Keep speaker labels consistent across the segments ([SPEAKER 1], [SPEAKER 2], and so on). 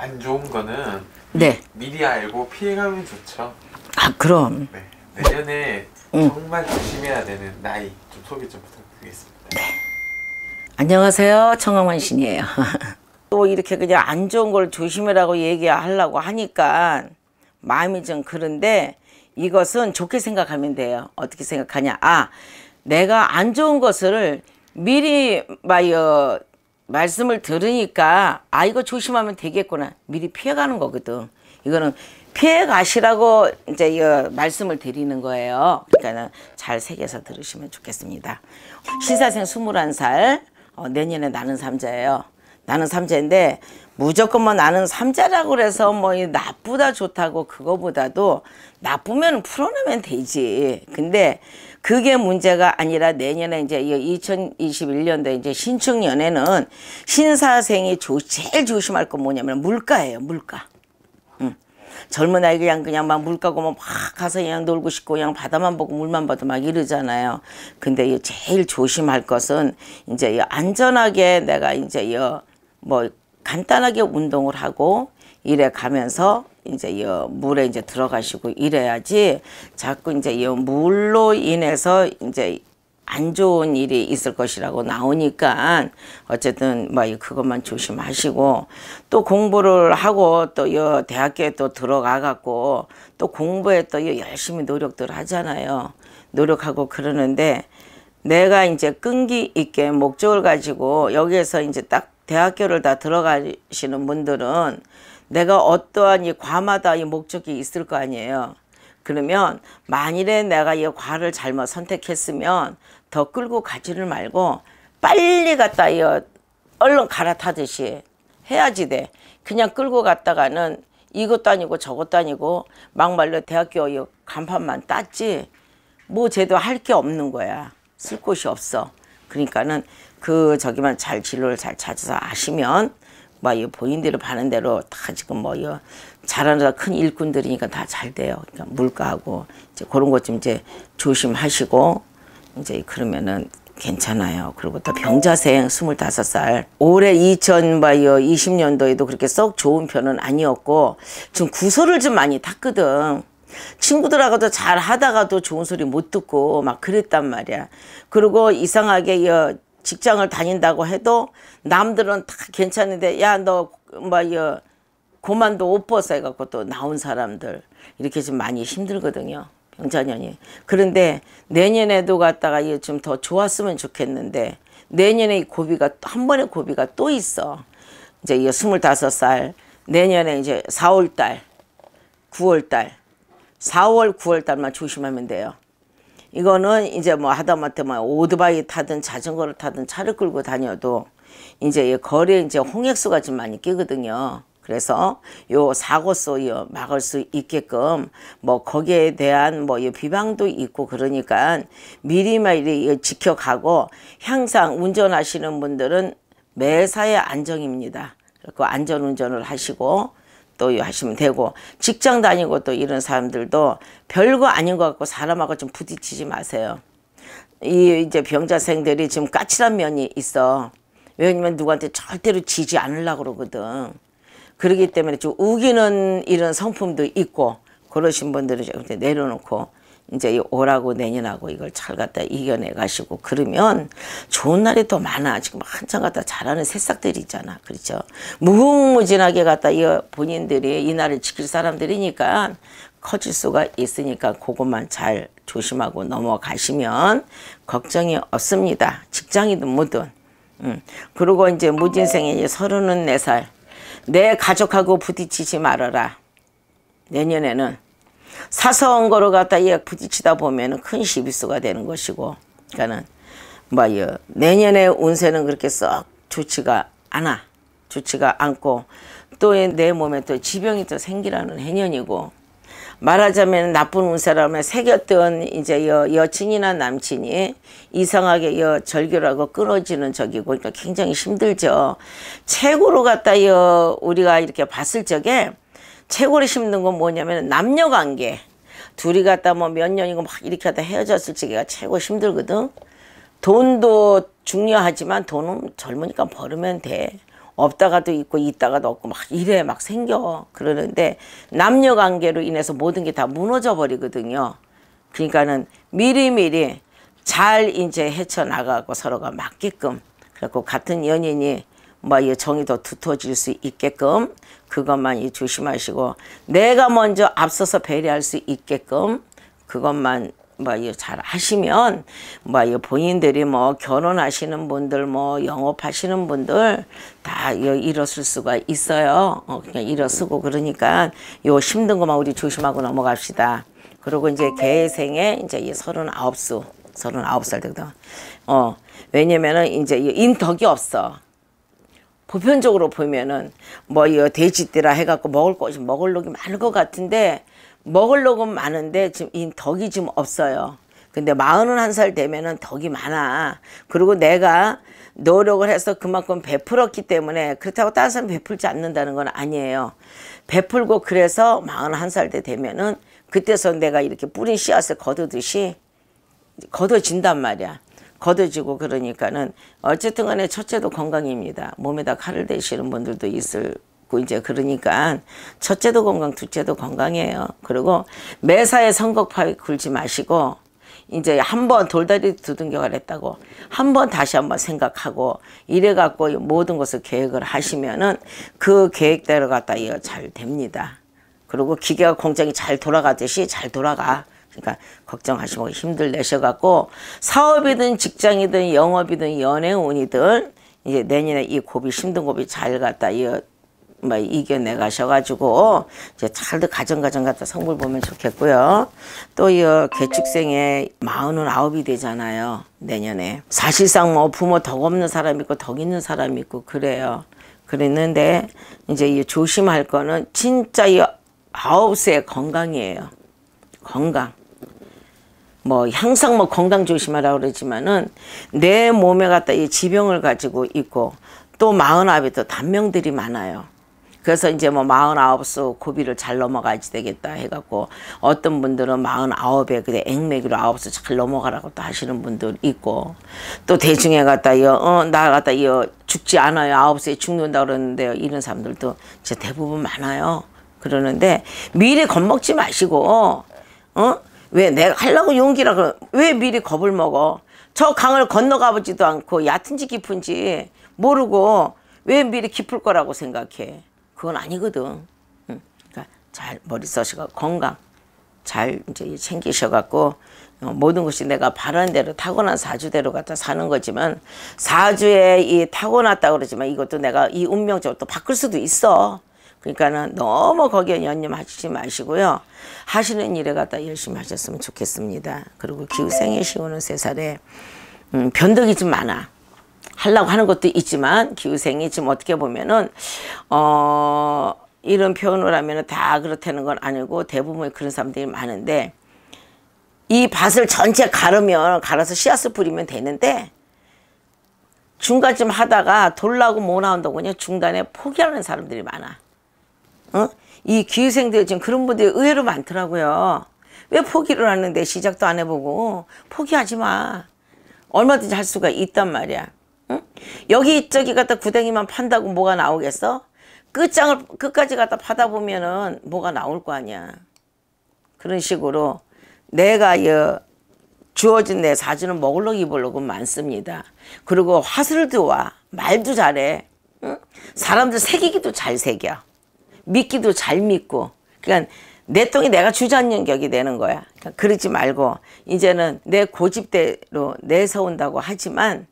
[SPEAKER 1] 안 좋은 거는 네. 미리 알고 피해가면 좋죠. 아 그럼. 네. 내년에 응. 정말 조심해야 되는 나이 좀 소개 좀 부탁드리겠습니다. 네. 안녕하세요. 청아만 신이에요. 또 이렇게 그냥 안 좋은 걸 조심해라고 얘기하려고 하니까 마음이 좀 그런데 이것은 좋게 생각하면 돼요. 어떻게 생각하냐. 아, 내가 안 좋은 것을 미리 마이어 말씀을 들으니까 아 이거 조심하면 되겠구나 미리 피해가는 거거든 이거는 피해 가시라고 이제 이 어, 말씀을 드리는 거예요 그러니까 는잘 새겨서 들으시면 좋겠습니다 신사생 21살 어, 내년에 나는 삼자예요 나는 삼재인데 무조건 뭐 나는 삼자라고 그래서 뭐 나쁘다 좋다고 그거보다도 나쁘면 풀어내면 되지. 근데 그게 문제가 아니라 내년에 이제 2021년도 이제 신축년에는 신사생이 조, 제일 조심할 건 뭐냐면 물가예요. 물가. 응. 젊은 아이 그냥 그냥 막 물가고 뭐 막 가서 그냥 놀고 싶고 그냥 바다만 보고 물만 봐도 막 이러잖아요. 근데 제일 조심할 것은 이제 안전하게 내가 이제 여뭐 간단하게 운동을 하고 이래 가면서 이제 이 물에 이제 들어가시고 이래야지 자꾸 이제 이 물로 인해서 이제 안 좋은 일이 있을 것이라고 나오니까 어쨌든 뭐 그것만 조심하시고 또 공부를 하고 또 여 대학교에 또 들어가 갖고 또 공부에 또 열심히 노력들 하잖아요 노력하고 그러는데 내가 이제 끈기 있게 목적을 가지고 여기에서 이제 딱 대학교를 다 들어가시는 분들은 내가 어떠한 이 과마다 이 목적이 있을 거 아니에요. 그러면 만일에 내가 이 과를 잘못 선택했으면 더 끌고 가지를 말고 빨리 갔다 이 얼른 갈아타듯이 해야지 돼. 그냥 끌고 갔다가는 이것도 아니고 저것도 아니고 막말로 대학교 이 간판만 땄지 뭐 제대로 할 게 없는 거야. 쓸 곳이 없어. 그러니까는 그 저기만 잘 진로를 잘 찾아서 아시면 뭐이 보인대로 바는 대로 다 지금 뭐 이거 잘하는 큰 일꾼들이니까 다 잘 돼요. 그러니까 물가하고 이제 그런 것 좀 이제 조심하시고 이제 그러면은 괜찮아요. 그리고 또 병자생 스물다섯 살 올해 이천 바이오 뭐 이십 년도에도 그렇게 썩 좋은 편은 아니었고 좀 구설을 좀 많이 탔거든. 친구들하고도 잘 하다가도 좋은 소리 못 듣고 막 그랬단 말이야. 그리고 이상하게 직장을 다닌다고 해도 남들은 다 괜찮은데 야 너뭐이 고만도 오퍼서 해갖고 또 나온 사람들 이렇게 좀 많이 힘들거든요. 병자년이. 그런데 내년에도 갔다가 이게 좀더 좋았으면 좋겠는데 내년에 이 고비가 한 번의 고비가 또 있어. 이제 이 스물다섯 살 내년에 이제 4월달9월달4월9월달만 조심하면 돼요. 이거는 이제 뭐 하다못해 뭐오드바이 타든 자전거를 타든 차를 끌고 다녀도 이제 이 거리에 이제 홍액수가 좀 많이 끼거든요. 그래서 요 사고소 이 막을 수 있게끔 뭐 거기에 대한 뭐 이 비방도 있고 그러니까 미리미리 지켜가고 항상 운전하시는 분들은 매사에 안정입니다. 그리고 안전운전을 하시고 또 하시면 되고 직장 다니고 또 이런 사람들도 별거 아닌 것 같고 사람하고 좀 부딪히지 마세요. 이 이제 병자생들이 지금 까칠한 면이 있어. 왜냐면 누구한테 절대로 지지 않으려고 그러거든. 그러기 때문에 좀 우기는 이런 성품도 있고 그러신 분들은 이제 내려놓고 이제 이 오라고 내년하고 이걸 잘 갖다 이겨내 가시고 그러면 좋은 날이 더 많아. 지금 한참 갖다 잘하는 새싹들이 있잖아. 그렇죠? 무궁무진하게 갖다 이 본인들이 이 날을 지킬 사람들이니까 커질 수가 있으니까 그것만 잘 조심하고 넘어가시면 걱정이 없습니다. 직장이든 뭐든. 음. 그리고 이제 무진생이 이제 서른은 네 살. 내 가족하고 부딪히지 말아라. 내년에는 사서온 거로 갖다 얘 부딪히다 보면은 큰 시비수가 되는 것이고 그러니까는 뭐여 내년에 운세는 그렇게 썩 좋지가 않아 좋지가 않고 또 내 몸에 또 지병이 또 생기라는 해년이고 말하자면 나쁜 운세라면 새겼던 이제 여, 여친이나 남친이 이상하게 여절규라고 끊어지는 적이고 그러니까 굉장히 힘들죠. 최고로 갖다 여 우리가 이렇게 봤을 적에 최고로 힘든 건 뭐냐면 남녀 관계. 둘이 갔다 뭐 몇 년이고 막 이렇게 하다 헤어졌을 적가 최고 힘들거든. 돈도 중요하지만 돈은 젊으니까 벌으면 돼. 없다가도 있고 있다가도 없고 막 이래 막 생겨 그러는데 남녀 관계로 인해서 모든 게 다 무너져 버리거든요. 그러니까는 미리미리 잘 이제 헤쳐나가고 서로가 맞게끔 그래갖고 같은 연인이 뭐이 정이 더 두터워질 수 있게끔 그것만 이 조심하시고 내가 먼저 앞서서 배려할 수 있게끔 그것만 뭐잘 이 하시면 뭐 이 본인들이 뭐 결혼하시는 분들 뭐 영업하시는 분들 다 일어설 수가 있어요. 어 그냥 일어서고 그러니까 요 힘든 것만 우리 조심하고 넘어갑시다. 그리고 이제 개생에 이제 이 서른아홉 수 서른아홉 살 되거든. 어 왜냐면은 이제 인덕이 없어. 보편적으로 보면은 뭐이 돼지띠라 해갖고 먹을 거 먹을 녹이 많을 것 같은데 먹을 녹은 많은데 지금 이 덕이 지금 없어요. 근데 마흔은 한 살 되면은 덕이 많아. 그리고 내가 노력을 해서 그만큼 베풀었기 때문에 그렇다고 다른 사람 베풀지 않는다는 건 아니에요. 베풀고 그래서 마흔 한살 때 되면은 그때서 내가 이렇게 뿌린 씨앗을 거두듯이 거둬진단 말이야. 걷어지고 그러니까는 어쨌든 간에 첫째도 건강입니다. 몸에다 칼을 대시는 분들도 있을 고 이제 그러니까 첫째도 건강 둘째도 건강이에요. 그리고 매사에 선거파에 굴지 마시고 이제 한 번 돌다리 두둥격가 했다고 한 번 다시 한 번 생각하고 이래 갖고 모든 것을 계획을 하시면은 그 계획대로 갖다 이어 잘 됩니다. 그리고 기계가 공장이 잘 돌아가듯이 잘 돌아가. 그러니까 걱정하시고 힘들 내셔갖고 사업이든 직장이든 영업이든 연애운이든 이제 내년에 이 고비 힘든 고비 잘 갔다 이어 뭐, 이겨내 가셔가지고, 이제 잘도 가정가정 갖다 성불 보면 좋겠고요. 또, 이개축생에 마흔은 아홉이 되잖아요. 내년에. 사실상 뭐 부모 덕 없는 사람 있고 덕 있는 사람 있고 그래요. 그랬는데, 이제 이 조심할 거는 진짜 이 아홉 세 건강이에요. 건강. 뭐 항상 뭐 건강 조심하라 그러지만은 내 몸에 갖다 이 지병을 가지고 있고 또 마흔아홉이 또 단명들이 많아요. 그래서 이제 뭐 마흔아홉 수 고비를 잘넘어가지 되겠다 해갖고 어떤 분들은 마흔아홉에 그래 액맥으로 아홉 수 잘 넘어가라고 또 하시는 분들 있고 또 대중에 갖다 이어 어나 갖다 이어 죽지 않아요 아홉 수에 죽는다 그러는데요 이런 사람들도 이제 대부분 많아요 그러는데 미리 겁먹지 마시고 어, 어? 왜 내가 하려고 용기라 그럼 왜 미리 겁을 먹어? 저 강을 건너가보지도 않고 얕은지 깊은지 모르고 왜 미리 깊을 거라고 생각해? 그건 아니거든. 그러니까 잘 머리 써서 건강 잘 이제 챙기셔갖고 어, 모든 것이 내가 바라는 대로 타고난 사주대로 갖다 사는 거지만 사주에 이 타고났다 그러지만 이것도 내가 이 운명적으로 또 바꿀 수도 있어. 그러니까는 너무 거기에 연념하시지 마시고요. 하시는 일에 갖다 열심히 하셨으면 좋겠습니다. 그리고 기후생애 시오는 세 살에 음, 변덕이 좀 많아. 하려고 하는 것도 있지만 기후생이 지금 어떻게 보면은 어 이런 표현을 하면 은다 그렇다는 건 아니고 대부분 그런 사람들이 많은데 이 밭을 전체 가르면 갈아서 씨앗을 뿌리면 되는데 중간쯤 하다가 돌라고 못 뭐 나온다고 그냥 중간에 포기하는 사람들이 많아. 어? 이 기회생들 지금 그런 분들이 의외로 많더라고요. 왜 포기를 하는데 시작도 안 해보고 포기하지 마. 얼마든지 할 수가 있단 말이야. 응? 여기 저기 갖다 구덩이만 판다고 뭐가 나오겠어? 끝장을 끝까지 갖다 파다 보면은 뭐가 나올 거 아니야. 그런 식으로 내가 여 주어진 내 사주는 먹을록 입을록은 많습니다. 그리고 화술도 와 말도 잘해. 응? 사람들 새기기도 잘 새겨. 믿기도 잘 믿고 그러니까 내 똥이 내가 주전격이 되는 거야. 그러니까 그러지 말고 이제는 내 고집대로 내세운다고 하지만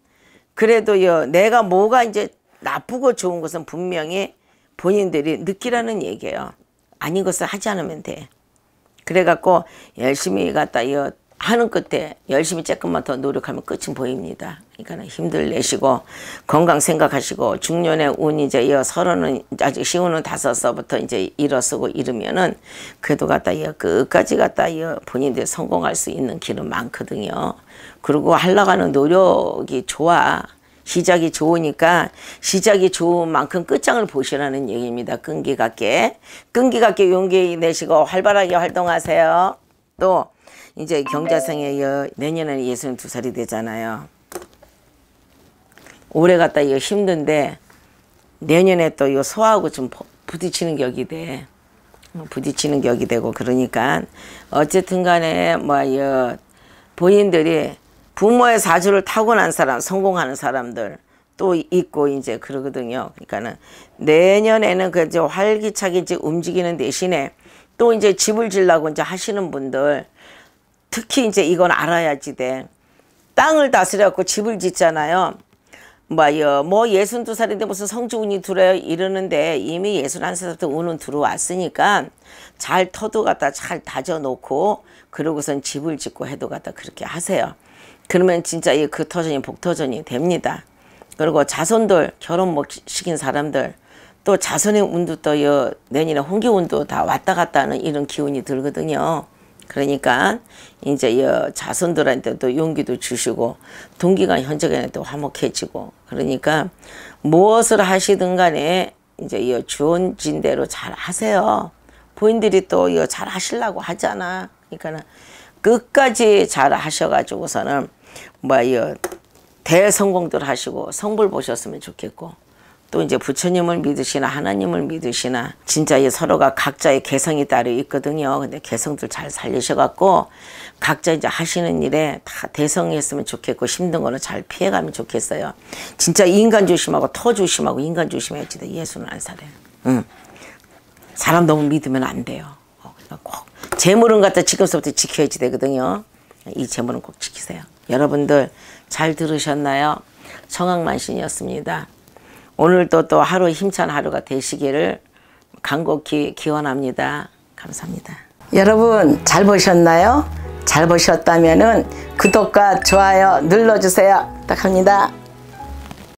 [SPEAKER 1] 그래도 요 내가 뭐가 이제 나쁘고 좋은 것은 분명히 본인들이 느끼라는 얘기예요. 아닌 것을 하지 않으면 돼. 그래갖고 열심히 갖다 하는 끝에 열심히 조금만 더 노력하면 끝은 보입니다. 그러니까 힘들 내시고 건강 생각하시고 중년의 운 이제 이 이어 서른은 아직 시운은 다섯서부터 이제 일어서고 이러면은 그래도 갖다 이어 끝까지 갖다 이어 본인들 성공할 수 있는 길은 많거든요. 그리고 할라가는 노력이 좋아. 시작이 좋으니까 시작이 좋은 만큼 끝장을 보시라는 얘기입니다. 끈기 같게. 끈기 같게 용기 내시고 활발하게 활동하세요. 또 이제 경자상에 여, 내년에는 62살이 되잖아요. 올해 갔다 이거 힘든데 내년에 또 이거 소하고 화좀 부딪히는 격이 돼. 뭐 부딪히는 격이 되고 그러니까 어쨌든 간에 뭐 여, 본인들이 부모의 사주를 타고난 사람, 성공하는 사람들 또 있고 이제 그러거든요. 그러니까는 내년에는 그 이제 활기차게 이제 움직이는 대신에 또 이제 집을 질라고 이제 하시는 분들 특히 이제 이건 알아야지 돼. 땅을 다스려갖고 집을 짓잖아요. 뭐요, 뭐 예순두 살인데 무슨 성주운이 들어요? 이러는데 이미 예순 한 살부터 운은 들어왔으니까 잘 터도 갖다 잘 다져놓고 그러고선 집을 짓고 해도 갖다 그렇게 하세요. 그러면 진짜 이 그 터전이 복터전이 됩니다. 그리고 자손들 결혼 못 시킨 사람들 또 자손의 운도 또 여, 내년에 홍기운도 다 왔다 갔다 하는 이런 기운이 들거든요. 그러니까 이제 여 자손들한테도 용기도 주시고 동기간 현적에도 화목해지고 그러니까 무엇을 하시든 간에 이제 여 주어진 대로 잘 하세요. 부인들이 또여잘 하시려고 하잖아. 그러니까는 끝까지 잘 하셔가지고서는 뭐여 대성공들 하시고 성불 보셨으면 좋겠고 또 이제 부처님을 믿으시나 하나님을 믿으시나 진짜 이 서로가 각자의 개성이 따로 있거든요. 근데 개성들 잘 살리셔갖고 각자 이제 하시는 일에 다 대성했으면 좋겠고 힘든 거는 잘 피해가면 좋겠어요. 진짜 인간 조심하고 터 조심하고 인간 조심해야지 예수는 안 살아요. 응. 사람 너무 믿으면 안 돼요. 어, 꼭 재물은 갖다 지금서부터 지켜야지 되거든요. 이 재물은 꼭 지키세요. 여러분들 잘 들으셨나요? 청학만신이었습니다. 오늘도 또 하루 힘찬 하루가 되시기를 간곡히 기원합니다. 감사합니다. 여러분 잘 보셨나요? 잘 보셨다면 구독과 좋아요 눌러주세요. 부탁합니다.